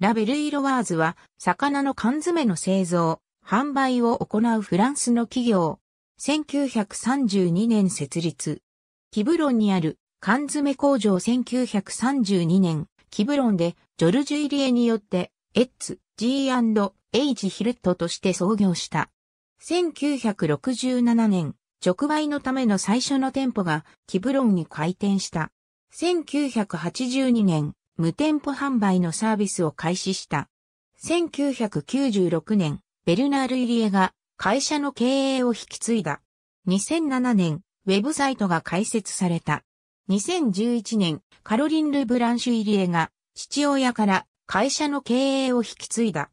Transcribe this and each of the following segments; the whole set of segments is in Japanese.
ラベルイロワーズは、魚の缶詰の製造、販売を行うフランスの企業。1932年設立。キブロンにある缶詰工場1932年、キブロンでジョルジュ・イリエによって、エッツ、G&H ヒルットとして創業した。1967年、直売のための最初の店舗がキブロンに開店した。1982年、無店舗販売のサービスを開始した。1996年、ベルナール・イリエが会社の経営を引き継いだ。2007年、ウェブサイトが開設された。2011年、カロリン・ル・ブランシュ・イリエが父親から会社の経営を引き継いだ。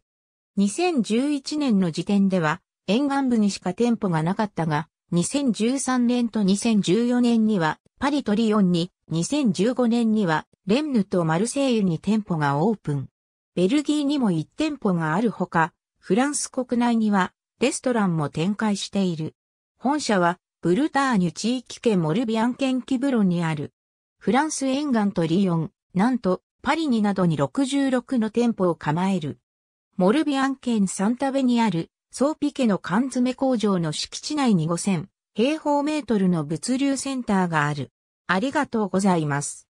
2011年の時点では沿岸部にしか店舗がなかったが、2013年と2014年にはパリとリオンに、2015年にはレンヌとマルセイユに店舗がオープン。ベルギーにも1店舗があるほか、フランス国内にはレストランも展開している。本社はブルターニュ地域圏モルビアン県キブロンにある。フランス沿岸とリヨン、なんとパリになどに66の店舗を構える。モルビアン県サンタベにあるソーピ家の缶詰工場の敷地内に5000平方メートルの物流センターがある。ありがとうございます。